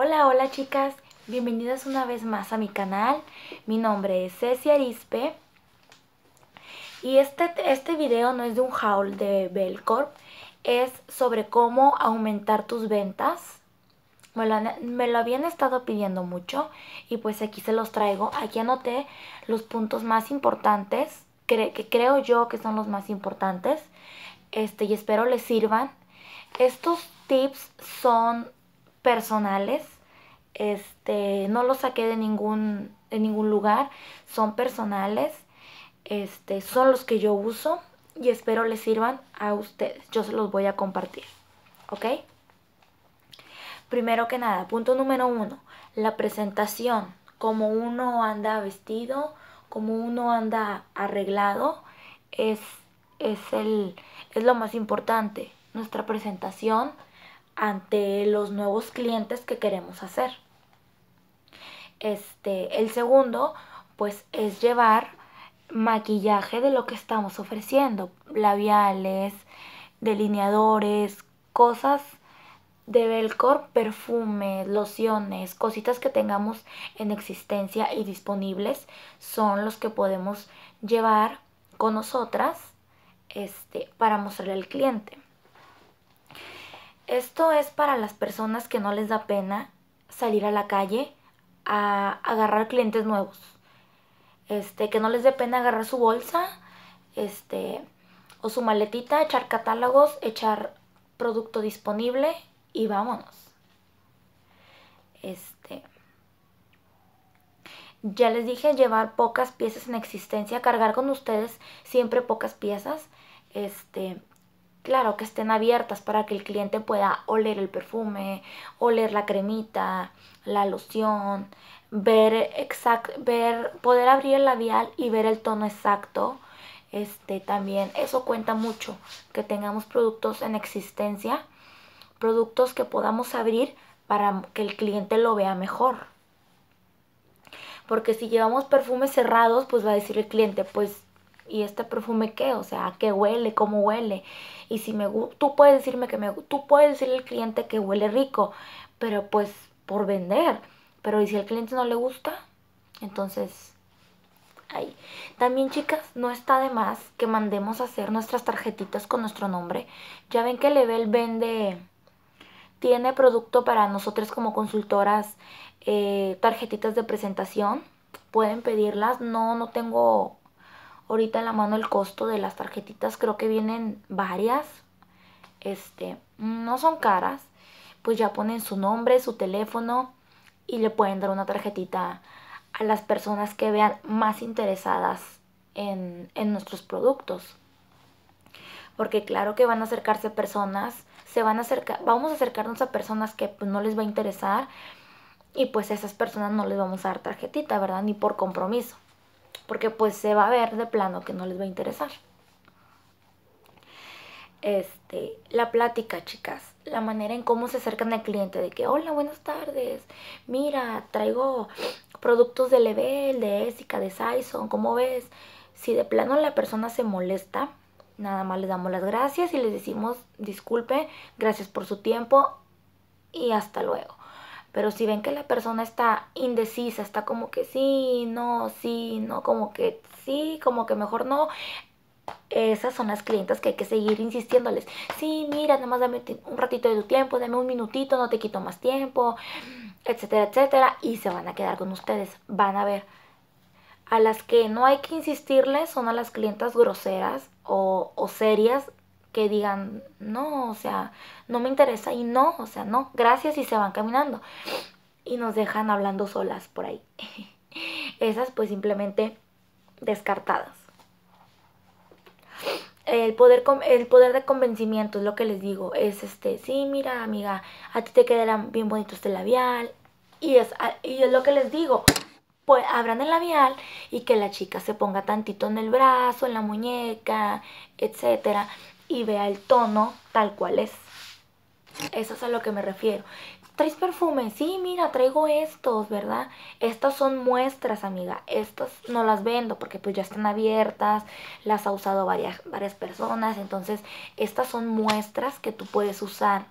Hola, hola chicas, bienvenidas una vez más a mi canal. Mi nombre es Ceci Arispe y este, este video no es de un haul de Belcorp, es sobre cómo aumentar tus ventas. Me lo, me lo habían estado pidiendo mucho y pues aquí se los traigo. Aquí anoté los puntos más importantes, que, creo yo que son los más importantes este, y espero les sirvan. Estos tips son personales. Este, no los saqué de ningún, ningún lugar, son personales. Este, son los que yo uso y espero les sirvan a ustedes. Yo se los voy a compartir, ¿ok? Primero que nada, punto número uno, la presentación, como uno anda vestido, como uno anda arreglado, es, el, es lo más importante. Nuestra presentación ante los nuevos clientes que queremos hacer. Este, el segundo, pues es llevar maquillaje de lo que estamos ofreciendo, labiales, delineadores, cosas de Belcor, perfumes, lociones, cositas que tengamos en existencia y disponibles son los que podemos llevar con nosotras este, para mostrarle al cliente. Esto es para las personas que no les da pena salir a la calle a agarrar clientes nuevos. Este, que no les dé pena agarrar su bolsa, este, o su maletita, echar catálogos, echar producto disponible y vámonos. Este. Ya les dije llevar pocas piezas en existencia, cargar con ustedes siempre pocas piezas. Este, claro, que estén abiertas para que el cliente pueda oler el perfume, oler la cremita, la loción, ver exacto, ver, poder abrir el labial y ver el tono exacto. Este también, eso cuenta mucho, que tengamos productos en existencia, productos que podamos abrir para que el cliente lo vea mejor. Porque si llevamos perfumes cerrados, pues va a decir el cliente, pues, ¿y este perfume qué? O sea, qué huele? ¿Cómo huele? y si me tú puedes decirme que me tú puedes decirle al cliente que huele rico, pero pues por vender, pero y si al cliente no le gusta, entonces ahí. También, chicas, no está de más que mandemos a hacer nuestras tarjetitas con nuestro nombre. Ya ven que Level vende tiene producto para nosotros como consultoras, eh, tarjetitas de presentación. Pueden pedirlas. No, no tengo ahorita en la mano el costo de las tarjetitas. Creo que vienen varias. Este, no son caras. Pues ya ponen su nombre, su teléfono y le pueden dar una tarjetita a las personas que vean más interesadas en, nuestros productos. Porque claro que van a acercarse personas, se van a acercar, vamos a acercarnos a personas que pues, no les va a interesar y pues a esas personas no les vamos a dar tarjetita, ¿verdad? Ni por compromiso porque pues se va a ver de plano que no les va a interesar. Este, la plática, chicas, la manera en cómo se acercan al cliente, de que, hola, buenas tardes, mira, traigo productos de Level, de Esica, de Saison, ¿cómo ves? Si de plano la persona se molesta, nada más le damos las gracias y les decimos, disculpe, gracias por su tiempo y hasta luego. Pero si ven que la persona está indecisa, está como que sí, no, sí, no, como que sí, como que mejor no, esas son las clientas que hay que seguir insistiéndoles. Sí, mira, nada más dame un ratito de tu tiempo, dame un minutito, no te quito más tiempo, etcétera, etcétera. Y se van a quedar con ustedes. Van a ver. A las que no hay que insistirles son a las clientas groseras o, o serias que digan, no, o sea, no me interesa y no, o sea, no, gracias y se van caminando. Y nos dejan hablando solas por ahí. Esas pues simplemente descartadas. El poder, el poder de convencimiento es lo que les digo. Es este, sí, mira, amiga, a ti te quedará bien bonito este labial. Y es, ah, y es lo que les digo. Pues abran el labial y que la chica se ponga tantito en el brazo, en la muñeca, etcétera y vea el tono tal cual es. Eso es a lo que me refiero. ¿Traes perfumes Sí, mira, traigo estos, ¿verdad? Estas son muestras, amiga. Estas no las vendo porque pues ya están abiertas, las ha usado varias, varias personas. Entonces, estas son muestras que tú puedes usar.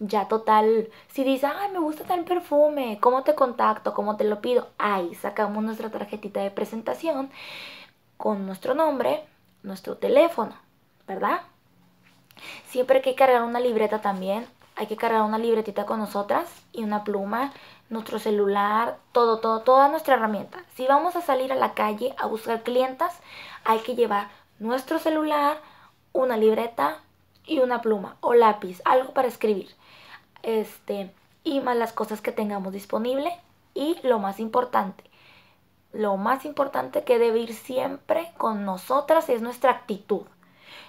Ya total, si dices, ay, me gusta tal perfume, ¿cómo te contacto? ¿Cómo te lo pido? Ahí sacamos nuestra tarjetita de presentación con nuestro nombre, nuestro teléfono ¿verdad? Siempre hay que cargar una libreta también. Hay que cargar una libretita con nosotras y una pluma, nuestro celular, todo, todo, toda nuestra herramienta. Si vamos a salir a la calle a buscar clientas, hay que llevar nuestro celular, una libreta y una pluma o lápiz, algo para escribir. Este, y más las cosas que tengamos disponible y lo más importante, lo más importante que debe ir siempre con nosotras es nuestra actitud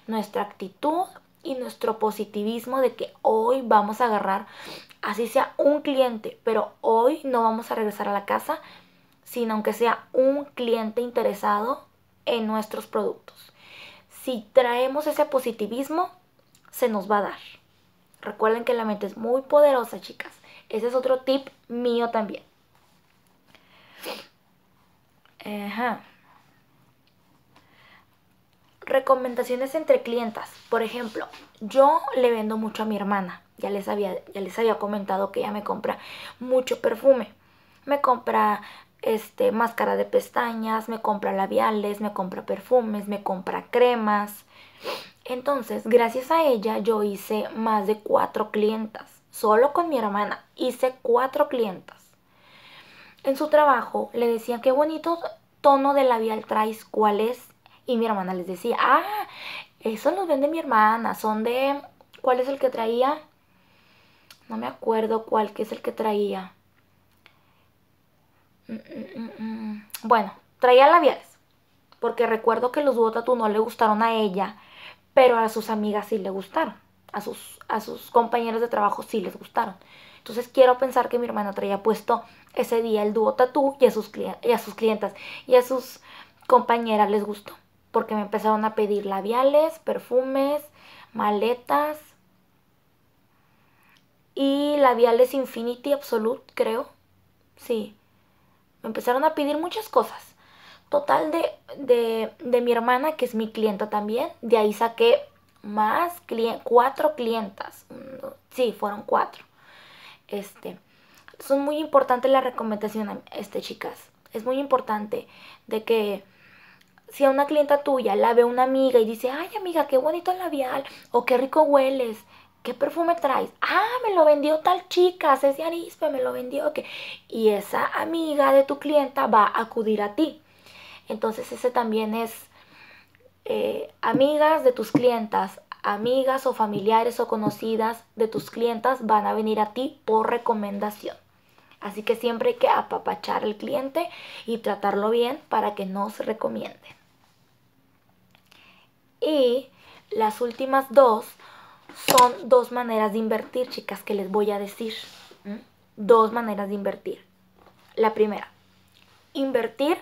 nuestra actitud y nuestro positivismo de que hoy vamos a agarrar, así sea un cliente, pero hoy no vamos a regresar a la casa, sino aunque sea un cliente interesado en nuestros productos. Si traemos ese positivismo, se nos va a dar. Recuerden que la mente es muy poderosa, chicas. Ese es otro tip mío también. Ajá. Recomendaciones entre clientas. Por ejemplo, yo le vendo mucho a mi hermana. Ya les había, ya les había comentado que ella me compra mucho perfume. Me compra este, máscara de pestañas, me compra labiales, me compra perfumes, me compra cremas. Entonces, gracias a ella yo hice más de cuatro clientas. Solo con mi hermana hice cuatro clientas. En su trabajo le decían qué bonito tono de labial traes, cuál es. Y mi hermana les decía, ah, esos los vende mi hermana, son de... ¿Cuál es el que traía? No me acuerdo cuál que es el que traía. Mm, mm, mm, bueno, traía labiales. Porque recuerdo que los tatú no le gustaron a ella, pero a sus amigas sí le gustaron. A sus, a sus compañeros de trabajo sí les gustaron. Entonces quiero pensar que mi hermana traía puesto ese día el dúo tatú y a sus, clientes a sus clientas y a sus compañeras les gustó porque me empezaron a pedir labiales, perfumes, maletas y labiales Infinity Absolute, creo. Sí. Me empezaron a pedir muchas cosas. Total de, mi hermana, que es mi clienta también, de ahí saqué más cuatro clientas. Sí, fueron cuatro. Este, son muy importantes las recomendaciones, este, chicas. Es muy importante de que si a una clienta tuya la ve una amiga y dice, ay amiga, qué bonito el labial, o qué rico hueles, qué perfume traes, ah, me lo vendió tal chica, de Arispe, me lo vendió, que y esa amiga de tu clienta va a acudir a ti. Entonces ese también es eh, amigas de tus clientas, amigas o familiares o conocidas de tus clientas van a venir a ti por recomendación. Así que siempre hay que apapachar al cliente y tratarlo bien para que nos recomienden. Y las últimas dos son dos maneras de invertir, chicas, que les voy a decir. Dos maneras de invertir. La primera, invertir,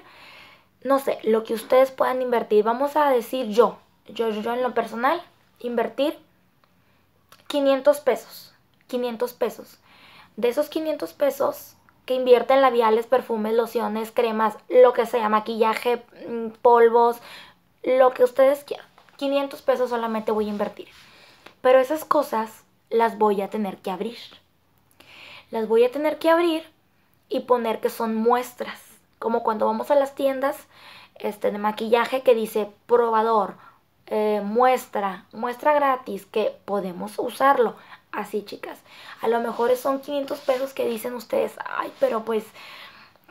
no sé, lo que ustedes puedan invertir. Vamos a decir yo, yo, yo, en lo personal, invertir 500 pesos. 500 pesos. De esos 500 pesos que invierten en labiales, perfumes, lociones, cremas, lo que sea, maquillaje, mm, polvos, lo que ustedes quieran. 500 pesos solamente voy a invertir. Pero esas cosas las voy a tener que abrir. Las voy a tener que abrir y poner que son muestras. Como cuando vamos a las tiendas este, de maquillaje que dice probador, eh, muestra, muestra gratis, que podemos usarlo. Así, chicas. A lo mejor son 500 pesos que dicen ustedes, ay, pero pues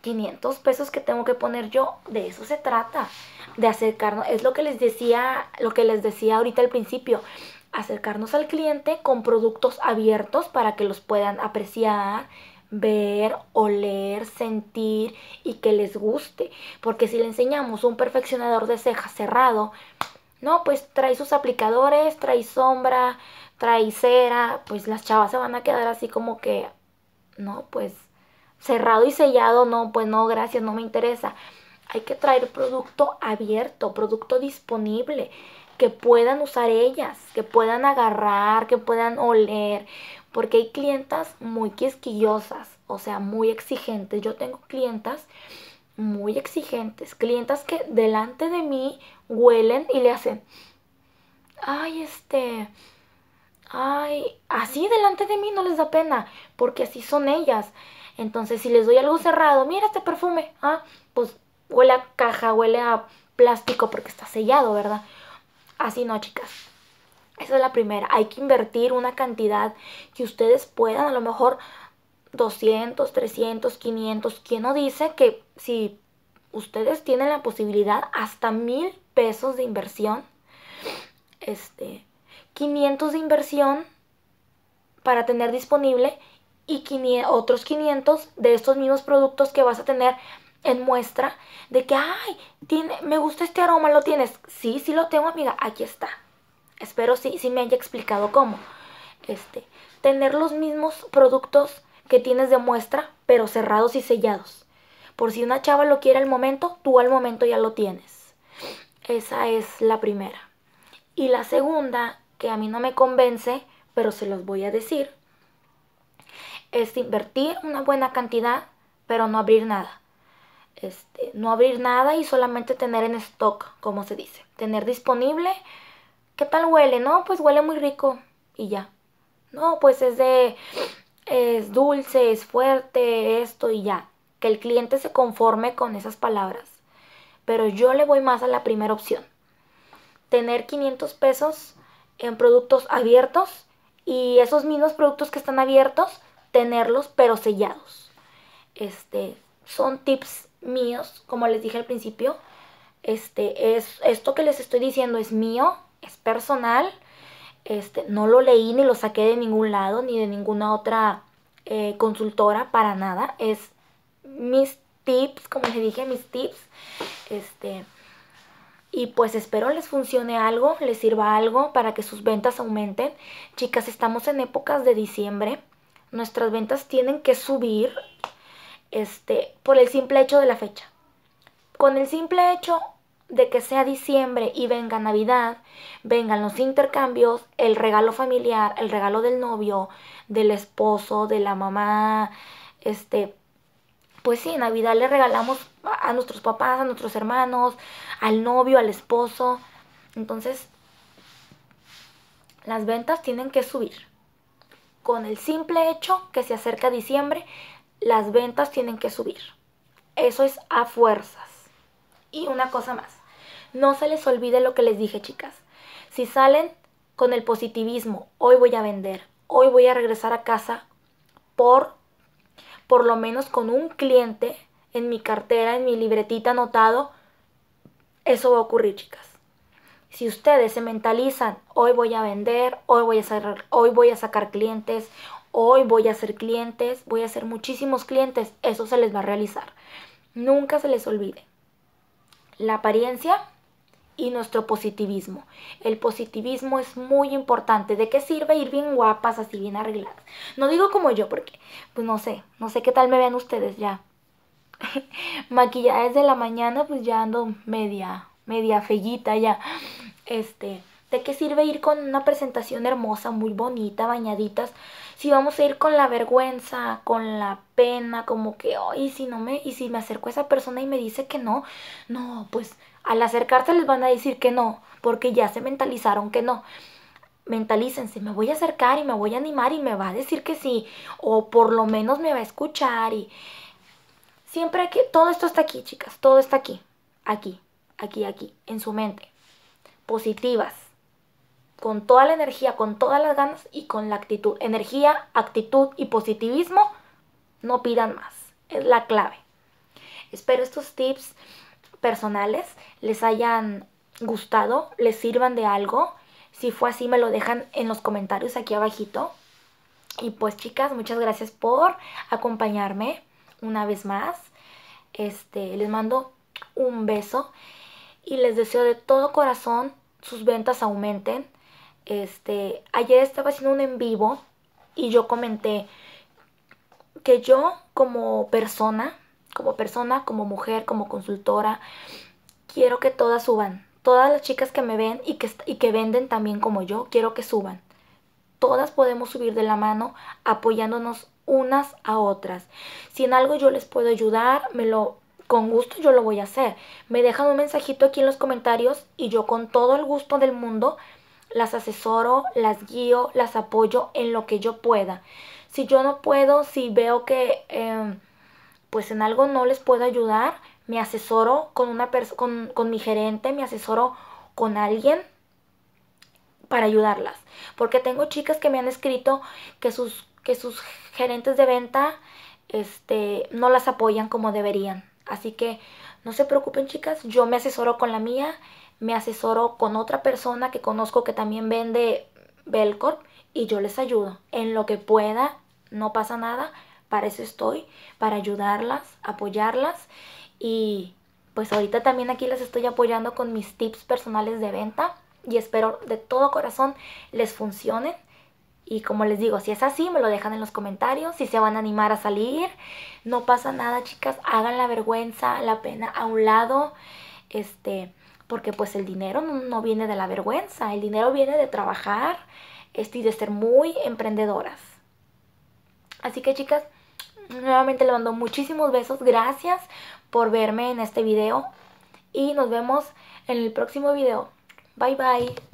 500 pesos que tengo que poner yo, de eso se trata, de acercarnos, es lo que les decía, lo que les decía ahorita al principio, acercarnos al cliente con productos abiertos para que los puedan apreciar, ver, oler, sentir y que les guste, porque si le enseñamos un perfeccionador de cejas cerrado, no, pues trae sus aplicadores, trae sombra, trae cera, pues las chavas se van a quedar así como que, no, pues cerrado y sellado, no, pues no, gracias, no me interesa. Hay que traer producto abierto, producto disponible, que puedan usar ellas, que puedan agarrar, que puedan oler, porque hay clientas muy quisquillosas, o sea, muy exigentes. Yo tengo clientas muy exigentes, clientas que delante de mí huelen y le hacen, ay, este, ay, así delante de mí no les da pena, porque así son ellas. Entonces, si les doy algo cerrado, mira este perfume, ah, pues huele a caja, huele a plástico porque está sellado, ¿verdad? Así no, chicas. Esa es la primera. Hay que invertir una cantidad que ustedes puedan, a lo mejor 200, 300, 500. ¿Quién no dice que si ustedes tienen la posibilidad hasta mil pesos de inversión, este, 500 de inversión para tener disponible y otros 500 de estos mismos productos que vas a tener en muestra de que, ay, tiene, me gusta este aroma, ¿lo tienes? Sí, sí lo tengo, amiga, aquí está. Espero sí, sí me haya explicado cómo. Este, tener los mismos productos que tienes de muestra, pero cerrados y sellados. Por si una chava lo quiere al momento, tú al momento ya lo tienes. Esa es la primera. Y la segunda, que a mí no me convence, pero se los voy a decir, es invertir una buena cantidad, pero no abrir nada. Este, no abrir nada y solamente tener en stock, como se dice. Tener disponible. ¿Qué tal huele? No, pues huele muy rico y ya. No, pues es de... es dulce, es fuerte, esto y ya. Que el cliente se conforme con esas palabras. Pero yo le voy más a la primera opción. Tener 500 pesos en productos abiertos y esos mismos productos que están abiertos tenerlos pero sellados. Este, son tips míos, como les dije al principio. Este, es, esto que les estoy diciendo es mío, es personal. Este, no lo leí ni lo saqué de ningún lado, ni de ninguna otra eh, consultora, para nada. Es mis tips, como les dije, mis tips. Este, y pues espero les funcione algo, les sirva algo para que sus ventas aumenten. Chicas, estamos en épocas de diciembre nuestras ventas tienen que subir este, por el simple hecho de la fecha. Con el simple hecho de que sea diciembre y venga Navidad, vengan los intercambios, el regalo familiar, el regalo del novio, del esposo, de la mamá, este, pues sí, Navidad le regalamos a nuestros papás, a nuestros hermanos, al novio, al esposo. Entonces, las ventas tienen que subir con el simple hecho que se acerca diciembre, las ventas tienen que subir. Eso es a fuerzas. Y una cosa más, no se les olvide lo que les dije chicas. Si salen con el positivismo, hoy voy a vender, hoy voy a regresar a casa por por lo menos con un cliente en mi cartera, en mi libretita anotado, eso va a ocurrir chicas. Si ustedes se mentalizan, hoy voy a vender, hoy voy a, sacar, hoy voy a sacar clientes, hoy voy a hacer clientes, voy a hacer muchísimos clientes, eso se les va a realizar. Nunca se les olvide la apariencia y nuestro positivismo. El positivismo es muy importante. ¿De qué sirve ir bien guapas, así bien arregladas? No digo como yo, porque pues no sé, no sé qué tal me vean ustedes ya. Maquilladas de la mañana, pues ya ando media media fellita ya. Este, ¿de qué sirve ir con una presentación hermosa, muy bonita, bañaditas? Si vamos a ir con la vergüenza, con la pena, como que, oh, y si no me, y si me acerco a esa persona y me dice que no, no, pues al acercarse les van a decir que no, porque ya se mentalizaron que no mentalícense, me voy a acercar y me voy a animar y me va a decir que sí, o por lo menos me va a escuchar y siempre que todo esto está aquí, chicas, todo está aquí, aquí aquí, aquí, en su mente. Positivas. Con toda la energía, con todas las ganas y con la actitud. Energía, actitud y positivismo, no pidan más. Es la clave. Espero estos tips personales les hayan gustado, les sirvan de algo. Si fue así, me lo dejan en los comentarios aquí abajito. Y pues chicas, muchas gracias por acompañarme una vez más. Este, les mando un beso y les deseo de todo corazón sus ventas aumenten. Este, ayer estaba haciendo un en vivo y yo comenté que yo como persona, como persona, como mujer, como consultora, quiero que todas suban. Todas las chicas que me ven y que, y que venden también como yo, quiero que suban. Todas podemos subir de la mano apoyándonos unas a otras. Si en algo yo les puedo ayudar, me lo, con gusto yo lo voy a hacer. Me dejan un mensajito aquí en los comentarios y yo con todo el gusto del mundo las asesoro, las guío, las apoyo en lo que yo pueda. Si yo no puedo, si veo que em, pues en algo no les puedo ayudar, me asesoro con, una con, con mi gerente, me asesoro con alguien para ayudarlas. Porque tengo chicas que me han escrito que sus, que sus gerentes de venta este, no las apoyan como deberían. Así que no se preocupen chicas, yo me asesoro con la mía, me asesoro con otra persona que conozco que también vende Belcorp y yo les ayudo en lo que pueda, no pasa nada, para eso estoy, para ayudarlas, apoyarlas y pues ahorita también aquí les estoy apoyando con mis tips personales de venta y espero de todo corazón les funcionen y como les digo, si es así, me lo dejan en los comentarios, si se van a animar a salir, no pasa nada, chicas, hagan la vergüenza, la pena a un lado, este, porque pues el dinero no, viene de la vergüenza, el dinero viene de trabajar, este, y de ser muy emprendedoras. Así que chicas, nuevamente le mando muchísimos besos, gracias por verme en este video y nos vemos en el próximo video. Bye bye.